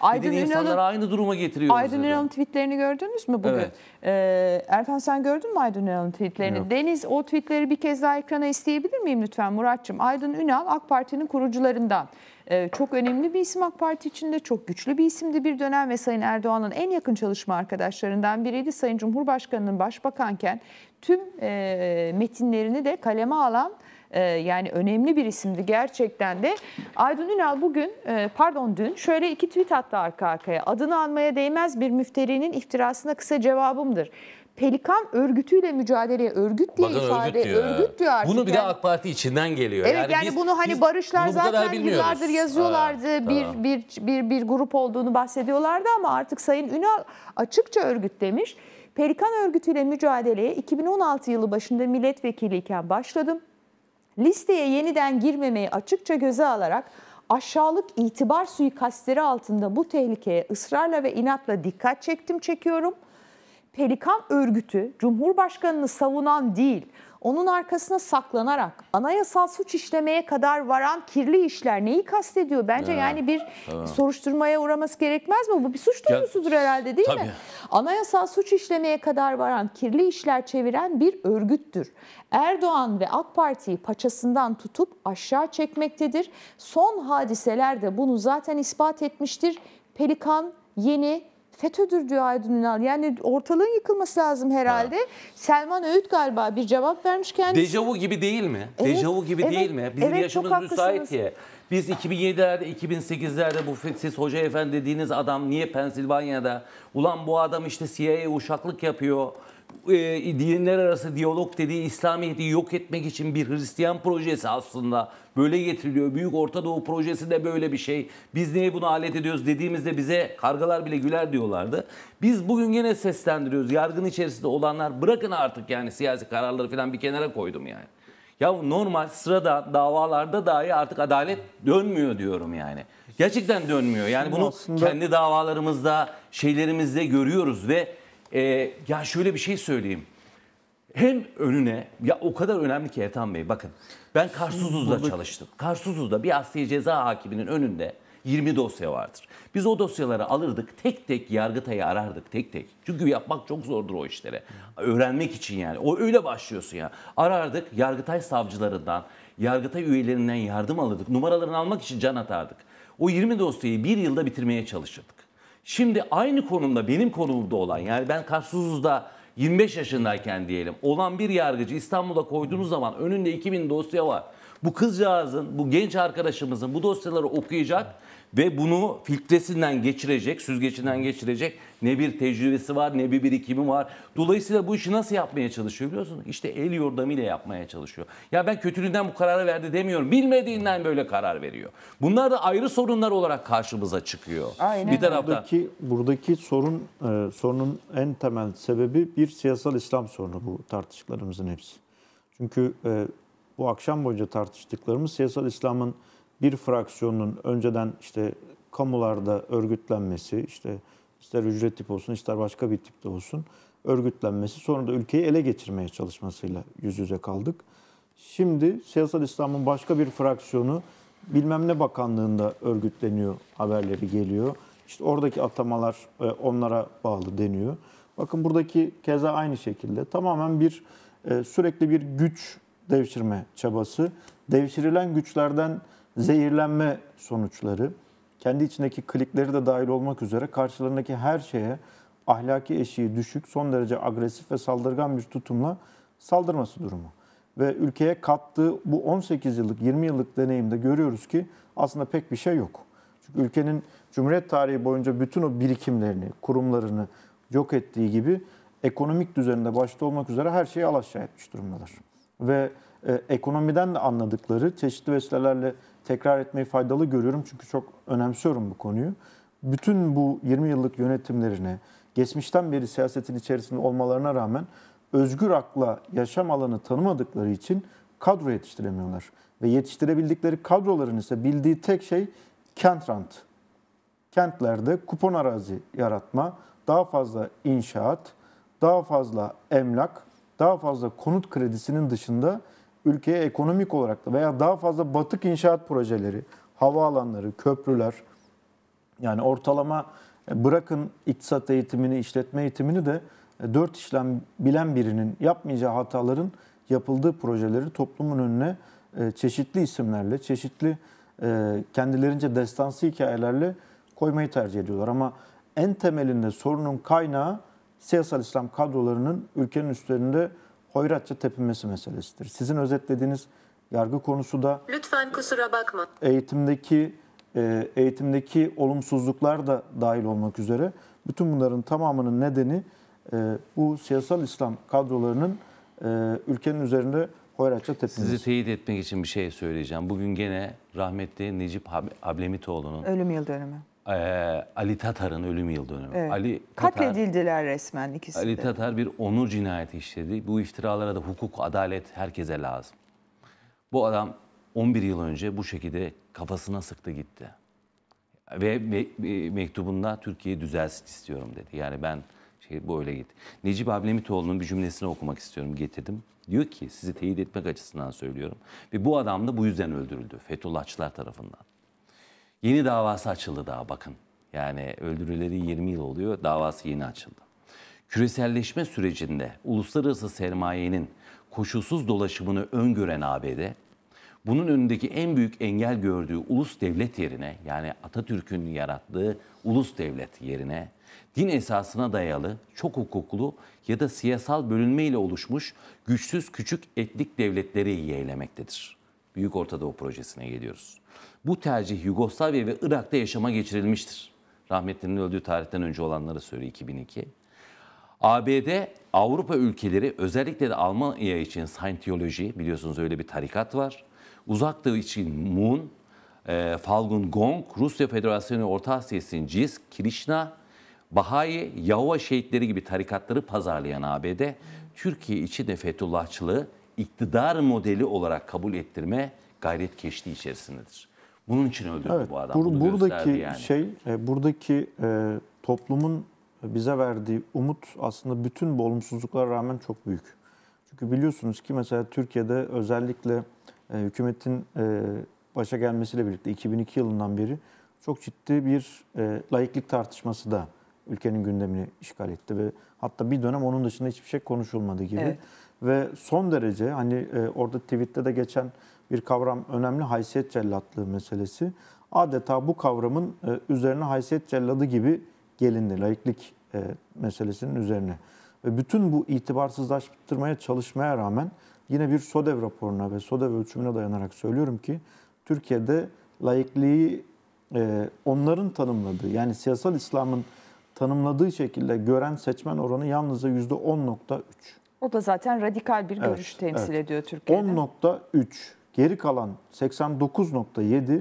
Aydın Ünal'ın insanları aynı duruma getiriyor. Aydın Ünal'ın tweetlerini gördünüz mü bugün? Evet. Ee, Ertan sen gördün mü Aydın Ünal'ın tweetlerini? Yok. Deniz o tweetleri bir kez daha ekrana isteyebilir miyim lütfen Muratçım? Aydın Ünal AK Parti'nin kurucularından. Ee, çok önemli bir isim AK Parti içinde, çok güçlü bir isimdi bir dönem ve Sayın Erdoğan'ın en yakın çalışma arkadaşlarından biriydi. Sayın Cumhurbaşkanı'nın başbakanken tüm e, metinlerini de kaleme alan ee, yani önemli bir isimdi gerçekten de. Aydın Ünal bugün e, pardon dün şöyle iki tweet attı arka arkaya. Adını almaya değmez bir müfterinin iftirasına kısa cevabımdır. Pelikan örgütüyle mücadeleye örgüt diye Bakın ifade örgüt diyor, örgüt diyor artık. Bunu bir yani. de AK Parti içinden geliyor. Evet yani, yani biz, bunu hani biz barışlar bunu zaten yıllardır yazıyorlardı. Ha, bir, tamam. bir bir bir grup olduğunu bahsediyorlardı ama artık Sayın Ünal açıkça örgüt demiş. Pelikan örgütüyle mücadeleye 2016 yılı başında milletvekiliyken başladım listeye yeniden girmemeyi açıkça göze alarak aşağılık itibar suikastleri altında bu tehlikeye ısrarla ve inatla dikkat çektim çekiyorum. Pelikan örgütü Cumhurbaşkanını savunan değil, onun arkasına saklanarak anayasal suç işlemeye kadar varan kirli işler neyi kastediyor? Bence ya, yani bir tamam. soruşturmaya uğraması gerekmez mi? Bu bir suç duyurusudur herhalde değil tabii. mi? Anayasal suç işlemeye kadar varan kirli işler çeviren bir örgüttür. Erdoğan ve AK Parti'yi paçasından tutup aşağı çekmektedir. Son hadiseler de bunu zaten ispat etmiştir. Pelikan, Yeni, FETÖ'dür diyor Aydın Ünal. Yani ortalığın yıkılması lazım herhalde. Ha. Selman Öğüt galiba bir cevap vermiş kendisi. Dejavu gibi değil mi? Evet, Dejavu gibi evet, değil mi? Bizim evet, yaşımız müsait ya. Biz 2007'lerde, 2008'lerde bu siz hoca efendi dediğiniz adam niye Pensilvanya'da? Ulan bu adam işte CIA uşaklık yapıyor e, dinler arası diyalog dediği İslamiyet'i yok etmek için bir Hristiyan projesi aslında. Böyle getiriliyor. Büyük Orta Doğu projesi de böyle bir şey. Biz niye bunu alet ediyoruz dediğimizde bize kargalar bile güler diyorlardı. Biz bugün yine seslendiriyoruz. Yargın içerisinde olanlar bırakın artık yani siyasi kararları falan bir kenara koydum yani. Ya normal sırada davalarda dahi artık adalet dönmüyor diyorum yani. Gerçekten dönmüyor. Yani bunu kendi davalarımızda, şeylerimizde görüyoruz ve e, ya şöyle bir şey söyleyeyim. Hem önüne, ya o kadar önemli ki Ertan Bey bakın. Ben Karsuzuz'da çalıştım. Karsuzuz'da bir asliye ceza hakiminin önünde 20 dosya vardır. Biz o dosyaları alırdık, tek tek Yargıtay'ı arardık tek tek. Çünkü yapmak çok zordur o işlere. Öğrenmek için yani. O öyle başlıyorsun ya. Arardık Yargıtay savcılarından, Yargıtay üyelerinden yardım alırdık. Numaralarını almak için can atardık. O 20 dosyayı bir yılda bitirmeye çalışırdık. Şimdi aynı konumda benim konumda olan yani ben Karsuzuz'da 25 yaşındayken diyelim olan bir yargıcı İstanbul'a koyduğunuz zaman önünde 2000 dosya var. Bu kızcağızın, bu genç arkadaşımızın bu dosyaları okuyacak ve bunu filtresinden geçirecek, süzgecinden geçirecek ne bir tecrübesi var ne bir birikimi var. Dolayısıyla bu işi nasıl yapmaya çalışıyor biliyorsunuz? İşte el yordamıyla yapmaya çalışıyor. Ya ben kötülüğünden bu kararı verdi demiyorum. Bilmediğinden böyle karar veriyor. Bunlar da ayrı sorunlar olarak karşımıza çıkıyor. Aynen. Bir tarafta buradaki buradaki sorun e, sorunun en temel sebebi bir siyasal İslam sorunu bu tartışıklarımızın hepsi. Çünkü e, bu akşam boyunca tartıştıklarımız siyasal İslam'ın bir fraksiyonunun önceden işte kamularda örgütlenmesi, işte ister ücret tip olsun, ister başka bir tipte olsun örgütlenmesi, sonra da ülkeyi ele geçirmeye çalışmasıyla yüz yüze kaldık. Şimdi siyasal İslam'ın başka bir fraksiyonu bilmem ne bakanlığında örgütleniyor haberleri geliyor. İşte oradaki atamalar e, onlara bağlı deniyor. Bakın buradaki keza aynı şekilde tamamen bir e, sürekli bir güç devşirme çabası, devşirilen güçlerden zehirlenme sonuçları, kendi içindeki klikleri de dahil olmak üzere karşılarındaki her şeye ahlaki eşiği düşük, son derece agresif ve saldırgan bir tutumla saldırması durumu. Ve ülkeye kattığı bu 18 yıllık, 20 yıllık deneyimde görüyoruz ki aslında pek bir şey yok. Çünkü ülkenin Cumhuriyet tarihi boyunca bütün o birikimlerini, kurumlarını yok ettiği gibi ekonomik düzeninde başta olmak üzere her şeyi alaşağı etmiş durumdalar ve e, ekonomiden de anladıkları çeşitli vesilelerle tekrar etmeyi faydalı görüyorum. Çünkü çok önemsiyorum bu konuyu. Bütün bu 20 yıllık yönetimlerine, geçmişten beri siyasetin içerisinde olmalarına rağmen özgür akla yaşam alanı tanımadıkları için kadro yetiştiremiyorlar. Ve yetiştirebildikleri kadroların ise bildiği tek şey kent rant. Kentlerde kupon arazi yaratma, daha fazla inşaat, daha fazla emlak, daha fazla konut kredisinin dışında ülkeye ekonomik olarak da veya daha fazla batık inşaat projeleri, havaalanları, köprüler yani ortalama e, bırakın iktisat eğitimini, işletme eğitimini de e, dört işlem bilen birinin yapmayacağı hataların yapıldığı projeleri toplumun önüne e, çeşitli isimlerle, çeşitli kendilerince destansı hikayelerle koymayı tercih ediyorlar. Ama en temelinde sorunun kaynağı siyasal İslam kadrolarının ülkenin üstlerinde hoyratça tepinmesi meselesidir. Sizin özetlediğiniz yargı konusu da lütfen kusura bakma. Eğitimdeki e, eğitimdeki olumsuzluklar da dahil olmak üzere bütün bunların tamamının nedeni e, bu siyasal İslam kadrolarının e, ülkenin üzerinde hoyratça tepinmesi. Sizi teyit etmek için bir şey söyleyeceğim. Bugün gene rahmetli Necip Ablemitoğlu'nun ölüm yıl dönümü. Ali Tatar'ın ölüm yıl dönümü. Evet. Ali Tatar, Katledildiler resmen ikisi Ali Tatar bir onur cinayeti işledi. Bu iftiralara da hukuk, adalet herkese lazım. Bu adam 11 yıl önce bu şekilde kafasına sıktı gitti. Ve me mektubunda Türkiye düzelsin istiyorum dedi. Yani ben şey bu öyle gitti. Necip Ablemitoğlu'nun bir cümlesini okumak istiyorum getirdim. Diyor ki sizi teyit etmek açısından söylüyorum. Ve bu adam da bu yüzden öldürüldü Fethullahçılar tarafından. Yeni davası açıldı daha bakın. Yani öldürüleri 20 yıl oluyor, davası yeni açıldı. Küreselleşme sürecinde uluslararası sermayenin koşulsuz dolaşımını öngören ABD, bunun önündeki en büyük engel gördüğü ulus devlet yerine, yani Atatürk'ün yarattığı ulus devlet yerine, din esasına dayalı, çok hukuklu ya da siyasal bölünmeyle oluşmuş güçsüz küçük etnik devletleri yeğlemektedir. Büyük Orta Doğu projesine geliyoruz. Bu tercih Yugoslavya ve Irak'ta yaşama geçirilmiştir. Rahmetlinin öldüğü tarihten önce olanları söylüyor 2002. ABD Avrupa ülkeleri özellikle de Almanya için Scientology biliyorsunuz öyle bir tarikat var. Uzak Doğu için Moon, e, Falun Gong, Rusya Federasyonu Orta Asya için CIS, Krishna, Bahayi, Yahova şehitleri gibi tarikatları pazarlayan ABD, Türkiye için de Fethullahçılığı iktidar modeli olarak kabul ettirme gayret keşti içerisindedir. Bunun için öldürdü evet, bu adam. Bur, buradaki yani. şey, e, buradaki e, toplumun bize verdiği umut aslında bütün bu olumsuzluklara rağmen çok büyük. Çünkü biliyorsunuz ki mesela Türkiye'de özellikle e, hükümetin e, başa gelmesiyle birlikte 2002 yılından beri çok ciddi bir e, laiklik tartışması da ülkenin gündemini işgal etti ve hatta bir dönem onun dışında hiçbir şey konuşulmadı gibi. Evet. Ve son derece hani e, orada tweette de geçen bir kavram önemli haysiyet cellatlığı meselesi. Adeta bu kavramın e, üzerine haysiyet celladı gibi gelindi laiklik e, meselesinin üzerine. Ve bütün bu itibarsızlaştırmaya çalışmaya rağmen yine bir SODEV raporuna ve SODEV ölçümüne dayanarak söylüyorum ki Türkiye'de laikliği e, onların tanımladığı yani siyasal İslam'ın tanımladığı şekilde gören seçmen oranı yalnızca yüzde %10.3. O da zaten radikal bir görüş evet, temsil evet. ediyor Türkiye'de. 10.3. Geri kalan 89.7.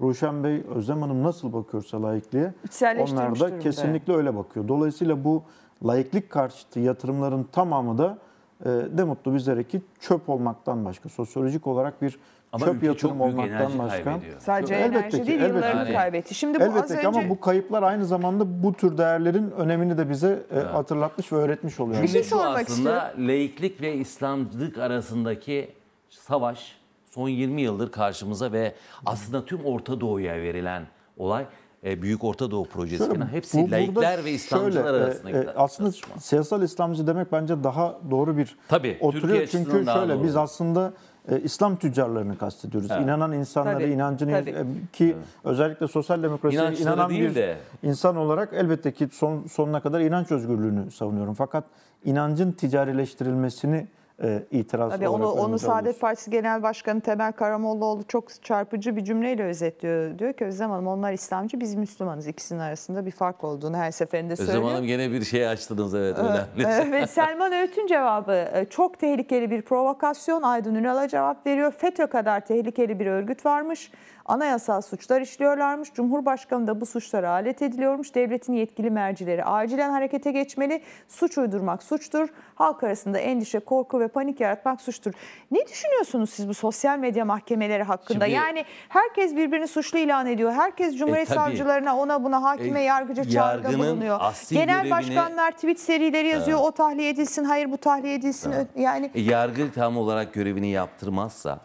Ruşen Bey, Özlem Hanım nasıl bakıyorsa laikliğe onlar da durumda. kesinlikle öyle bakıyor. Dolayısıyla bu layıklık karşıtı yatırımların tamamı da ne ee, mutlu bizlere ki çöp olmaktan başka, sosyolojik olarak bir ama çöp yatırım olmaktan başka. Sadece elbette enerji ki, değil elbette. yıllarını yani. kaybetti. Şimdi bu elbette az önce... ama bu kayıplar aynı zamanda bu tür değerlerin önemini de bize e, evet. hatırlatmış ve öğretmiş oluyor. Bir şey sormak aslında istiyorum. laiklik ve İslamcılık arasındaki savaş son 20 yıldır karşımıza ve aslında tüm Orta Doğu'ya verilen olay e, Büyük Orta Doğu Projesi'ne şöyle, hepsi bu, laikler ve İslamcılar şöyle, e, arasında e, e, Aslında tartışma. siyasal İslamcı demek bence daha doğru bir Tabii, oturuyor. Türkiye Çünkü şöyle doğru. biz aslında e, İslam tüccarlarını kastediyoruz. Evet. İnanan insanları, tabii, inancını tabii. E, ki evet. özellikle sosyal demokrasiye inanan bir de. insan olarak elbette ki son, sonuna kadar inanç özgürlüğünü savunuyorum. Fakat inancın ticarileştirilmesini e, itiraz Tabii olarak onu, onu Saadet Partisi Genel Başkanı Temel Karamollaoğlu çok çarpıcı bir cümleyle özetliyor. Diyor ki Özlem Hanım onlar İslamcı biz Müslümanız. ikisinin arasında bir fark olduğunu her seferinde Özlem söylüyor. Özlem Hanım gene bir şey açtınız evet ee, önemli. Evet Selman Öğüt'ün cevabı e, çok tehlikeli bir provokasyon. Aydın Ünal'a cevap veriyor. FETÖ kadar tehlikeli bir örgüt varmış anayasal suçlar işliyorlarmış. Cumhurbaşkanı da bu suçlara alet ediliyormuş. Devletin yetkili mercileri acilen harekete geçmeli. Suç uydurmak suçtur. Halk arasında endişe, korku ve panik yaratmak suçtur. Ne düşünüyorsunuz siz bu sosyal medya mahkemeleri hakkında? Şimdi, yani herkes birbirini suçlu ilan ediyor. Herkes Cumhuriyet e, tabii, Savcılarına, ona buna hakime, e, yargıca çağrıda bulunuyor. Genel görevine, başkanlar tweet serileri yazıyor. Ha. O tahliye edilsin, hayır bu tahliye edilsin. Ha. Yani e, yargı tam olarak görevini yaptırmazsa,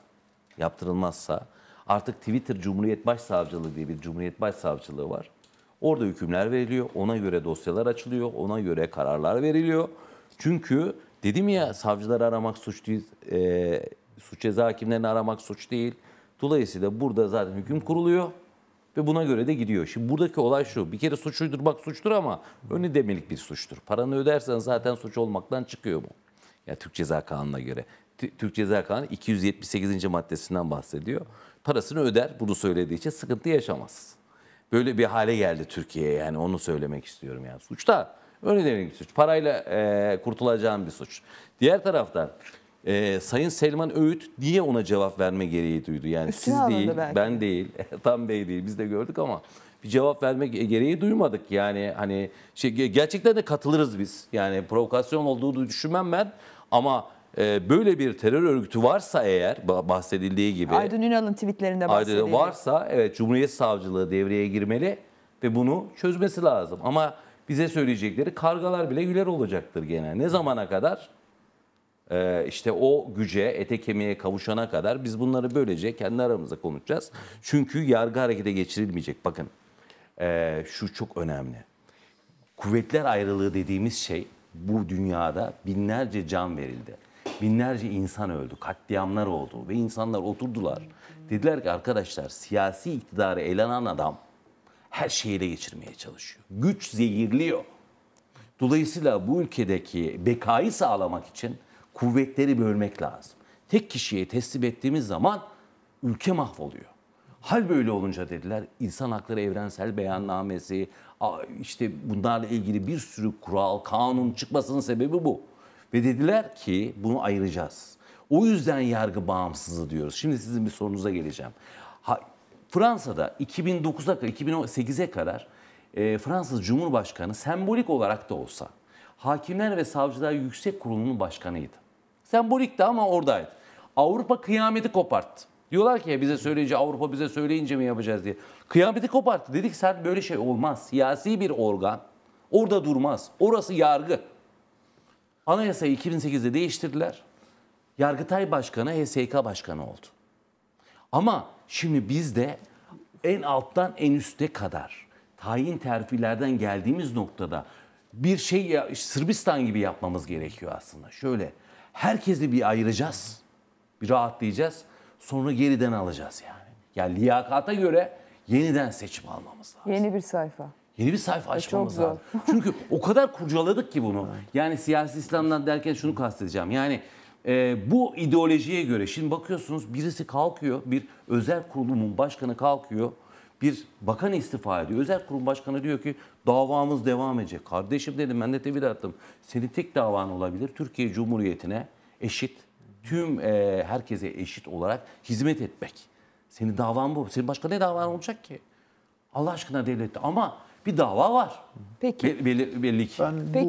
yaptırılmazsa Artık Twitter Cumhuriyet Başsavcılığı diye bir Cumhuriyet Başsavcılığı var. Orada hükümler veriliyor, ona göre dosyalar açılıyor, ona göre kararlar veriliyor. Çünkü dedim ya savcıları aramak suç değil, e, suç ceza hakimlerini aramak suç değil. Dolayısıyla burada zaten hüküm kuruluyor ve buna göre de gidiyor. Şimdi buradaki olay şu. Bir kere suç uydurmak suçtur ama önü demelik bir suçtur. Paranı ödersen zaten suç olmaktan çıkıyor bu. Ya Türk Ceza Kanunu'na göre. Türk Ceza Kanunu 278. maddesinden bahsediyor parasını öder bunu söylediği için sıkıntı yaşamaz. Böyle bir hale geldi Türkiye yani onu söylemek istiyorum yani. Suç da öyle demek bir suç. Parayla e, kurtulacağım bir suç. Diğer taraftan e, Sayın Selman Öğüt niye ona cevap verme gereği duydu? Yani Üstüne siz değil, belki. ben değil, Tam Bey değil biz de gördük ama bir cevap verme gereği duymadık. Yani hani şey, gerçekten de katılırız biz. Yani provokasyon olduğunu düşünmem ben ama ee, böyle bir terör örgütü varsa eğer bahsedildiği gibi. Aydın Ünal'ın tweetlerinde bahsediliyor. varsa evet Cumhuriyet Savcılığı devreye girmeli ve bunu çözmesi lazım. Ama bize söyleyecekleri kargalar bile güler olacaktır gene. Ne zamana kadar? Ee, işte o güce, ete kemiğe kavuşana kadar biz bunları böylece kendi aramızda konuşacağız. Çünkü yargı harekete geçirilmeyecek. Bakın ee, şu çok önemli. Kuvvetler ayrılığı dediğimiz şey bu dünyada binlerce can verildi. Binlerce insan öldü, katliamlar oldu ve insanlar oturdular. Dediler ki arkadaşlar siyasi iktidarı elenen adam her şeyi ele geçirmeye çalışıyor. Güç zehirliyor. Dolayısıyla bu ülkedeki bekayı sağlamak için kuvvetleri bölmek lazım. Tek kişiye teslim ettiğimiz zaman ülke mahvoluyor. Hal böyle olunca dediler insan hakları evrensel beyannamesi işte bunlarla ilgili bir sürü kural, kanun çıkmasının sebebi bu. Ve dediler ki bunu ayıracağız. O yüzden yargı bağımsızı diyoruz. Şimdi sizin bir sorunuza geleceğim. Ha, Fransa'da 2009'a kadar 2008'e kadar e, Fransız Cumhurbaşkanı sembolik olarak da olsa Hakimler ve Savcılar Yüksek Kurulu'nun başkanıydı. Sembolikti ama oradaydı. Avrupa kıyameti koparttı. Diyorlar ki e, bize söyleyince Avrupa bize söyleyince mi yapacağız diye. Kıyameti koparttı. Dedik sen böyle şey olmaz. Siyasi bir organ orada durmaz. Orası yargı. Anayasayı 2008'de değiştirdiler. Yargıtay Başkanı HSK Başkanı oldu. Ama şimdi biz de en alttan en üste kadar tayin terfilerden geldiğimiz noktada bir şey ya, Sırbistan gibi yapmamız gerekiyor aslında. Şöyle herkesi bir ayıracağız. Bir rahatlayacağız. Sonra geriden alacağız yani. Yani liyakata göre yeniden seçim almamız lazım. Yeni bir sayfa. Yeni bir sayfa açmamız lazım. Çünkü o kadar kurcaladık ki bunu. Yani siyasi İslam'dan derken şunu kastedeceğim. Yani e, bu ideolojiye göre şimdi bakıyorsunuz birisi kalkıyor, bir özel kurulumun başkanı kalkıyor, bir bakan istifa ediyor. Özel kurum başkanı diyor ki davamız devam edecek. Kardeşim dedim ben de tebrik attım. Senin tek davan olabilir Türkiye Cumhuriyeti'ne eşit, tüm e, herkese eşit olarak hizmet etmek. Senin davan bu. Senin başka ne davan olacak ki? Allah aşkına devlette. Ama bir dava var. Peki. Be belli, belli ki. Ben bu...